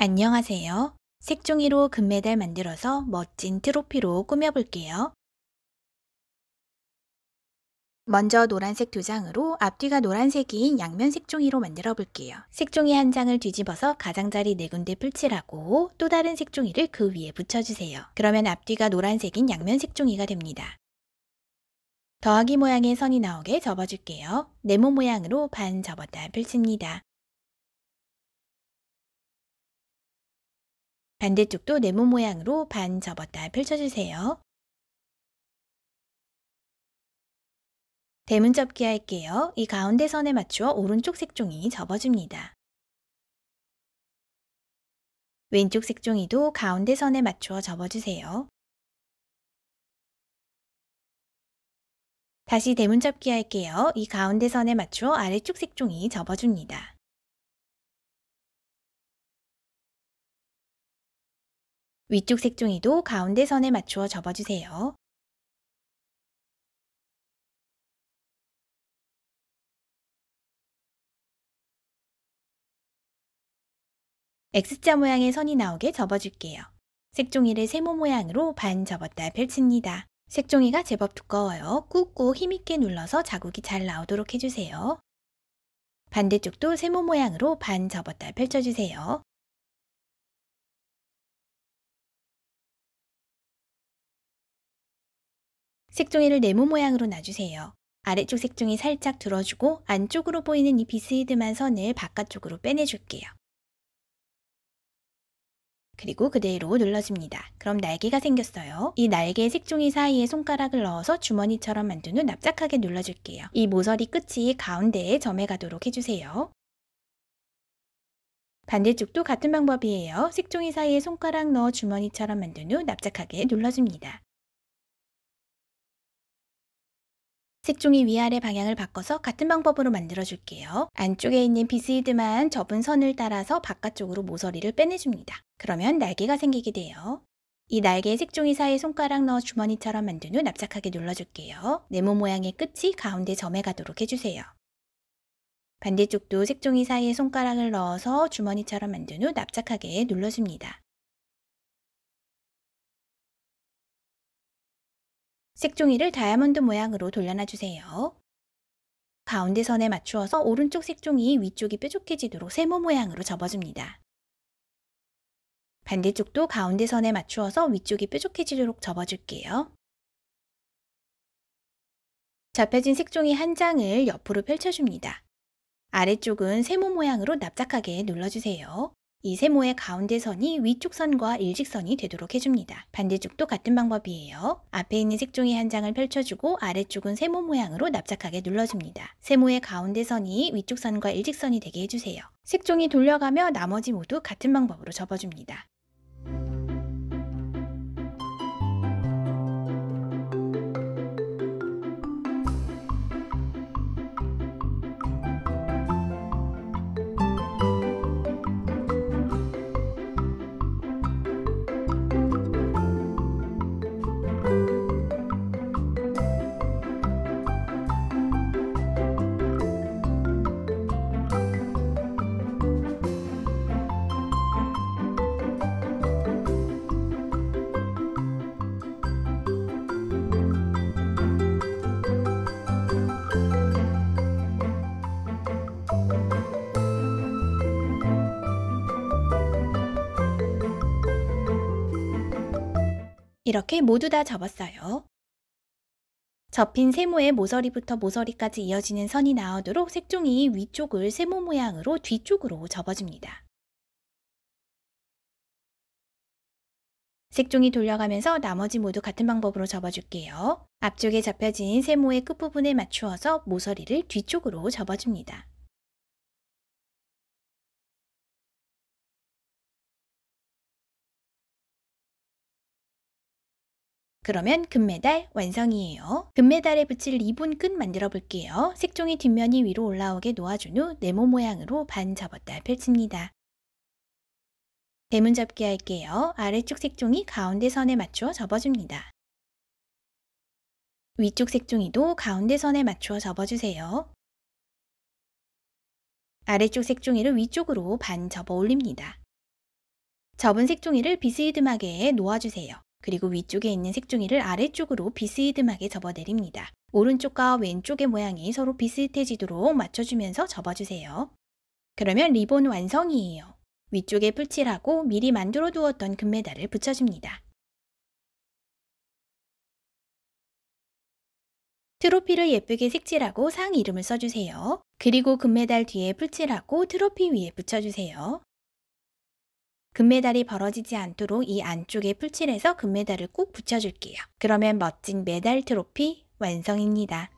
안녕하세요. 색종이로 금메달 만들어서 멋진 트로피로 꾸며볼게요. 먼저 노란색 두 장으로 앞뒤가 노란색인 양면 색종이로 만들어 볼게요. 색종이 한 장을 뒤집어서 가장자리 네 군데 풀칠하고 또 다른 색종이를 그 위에 붙여주세요. 그러면 앞뒤가 노란색인 양면 색종이가 됩니다. 더하기 모양의 선이 나오게 접어줄게요. 네모 모양으로 반 접었다 펼칩니다. 반대쪽도 네모 모양으로 반 접었다 펼쳐주세요. 대문 접기 할게요. 이 가운데 선에 맞추어 오른쪽 색종이 접어줍니다. 왼쪽 색종이도 가운데 선에 맞추어 접어주세요. 다시 대문 접기 할게요. 이 가운데 선에 맞추어 아래쪽 색종이 접어줍니다. 위쪽 색종이도 가운데 선에 맞추어 접어주세요. X자 모양의 선이 나오게 접어줄게요. 색종이를 세모 모양으로 반 접었다 펼칩니다. 색종이가 제법 두꺼워요. 꾹꾹 힘있게 눌러서 자국이 잘 나오도록 해주세요. 반대쪽도 세모 모양으로 반 접었다 펼쳐주세요. 색종이를 네모 모양으로 놔주세요. 아래쪽 색종이 살짝 들어주고 안쪽으로 보이는 이 비스이드만 선을 바깥쪽으로 빼내줄게요. 그리고 그대로 눌러줍니다. 그럼 날개가 생겼어요. 이 날개 색종이 사이에 손가락을 넣어서 주머니처럼 만든 후 납작하게 눌러줄게요. 이 모서리 끝이 가운데에 점에 가도록 해주세요. 반대쪽도 같은 방법이에요. 색종이 사이에 손가락 넣어 주머니처럼 만든 후 납작하게 눌러줍니다. 색종이 위아래 방향을 바꿔서 같은 방법으로 만들어줄게요. 안쪽에 있는 비스이드만 접은 선을 따라서 바깥쪽으로 모서리를 빼내줍니다. 그러면 날개가 생기게 돼요. 이날개에 색종이 사이에 손가락 넣어 주머니처럼 만든 후 납작하게 눌러줄게요. 네모 모양의 끝이 가운데 점에 가도록 해주세요. 반대쪽도 색종이 사이에 손가락을 넣어서 주머니처럼 만든 후 납작하게 눌러줍니다. 색종이를 다이아몬드 모양으로 돌려놔 주세요. 가운데 선에 맞추어서 오른쪽 색종이 위쪽이 뾰족해지도록 세모 모양으로 접어줍니다. 반대쪽도 가운데 선에 맞추어서 위쪽이 뾰족해지도록 접어줄게요. 접혀진 색종이 한 장을 옆으로 펼쳐줍니다. 아래쪽은 세모 모양으로 납작하게 눌러주세요. 이 세모의 가운데 선이 위쪽 선과 일직선이 되도록 해줍니다. 반대쪽도 같은 방법이에요. 앞에 있는 색종이 한 장을 펼쳐주고 아래쪽은 세모 모양으로 납작하게 눌러줍니다. 세모의 가운데 선이 위쪽 선과 일직선이 되게 해주세요. 색종이 돌려가며 나머지 모두 같은 방법으로 접어줍니다. 이렇게 모두 다 접었어요. 접힌 세모의 모서리부터 모서리까지 이어지는 선이 나오도록 색종이 위쪽을 세모 모양으로 뒤쪽으로 접어줍니다. 색종이 돌려가면서 나머지 모두 같은 방법으로 접어줄게요. 앞쪽에 접혀진 세모의 끝부분에 맞추어서 모서리를 뒤쪽으로 접어줍니다. 그러면 금메달 완성이에요. 금메달에 붙일 리본 끝 만들어 볼게요. 색종이 뒷면이 위로 올라오게 놓아준 후 네모 모양으로 반 접었다 펼칩니다. 대문접기 할게요. 아래쪽 색종이 가운데 선에 맞추어 접어줍니다. 위쪽 색종이도 가운데 선에 맞추어 접어주세요. 아래쪽 색종이를 위쪽으로 반 접어 올립니다. 접은 색종이를 비스듬하게 놓아주세요. 그리고 위쪽에 있는 색종이를 아래쪽으로 비스듬하게 접어내립니다. 오른쪽과 왼쪽의 모양이 서로 비슷해지도록 맞춰주면서 접어주세요. 그러면 리본 완성이에요. 위쪽에 풀칠하고 미리 만들어 두었던 금메달을 붙여줍니다. 트로피를 예쁘게 색칠하고 상 이름을 써주세요. 그리고 금메달 뒤에 풀칠하고 트로피 위에 붙여주세요. 금메달이 벌어지지 않도록 이 안쪽에 풀칠해서 금메달을 꼭 붙여줄게요. 그러면 멋진 메달 트로피 완성입니다.